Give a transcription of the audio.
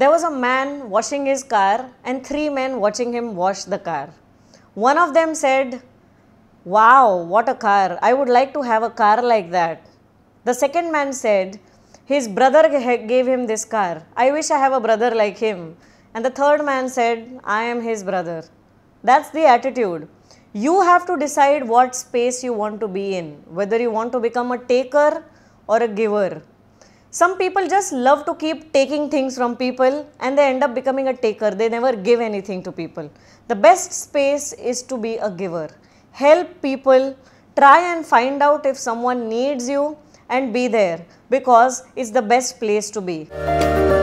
There was a man washing his car and three men watching him wash the car. One of them said, Wow, what a car. I would like to have a car like that. The second man said, His brother gave him this car. I wish I have a brother like him. And the third man said, I am his brother. That's the attitude. You have to decide what space you want to be in, whether you want to become a taker or a giver. Some people just love to keep taking things from people and they end up becoming a taker. They never give anything to people. The best space is to be a giver. Help people, try and find out if someone needs you and be there because it's the best place to be.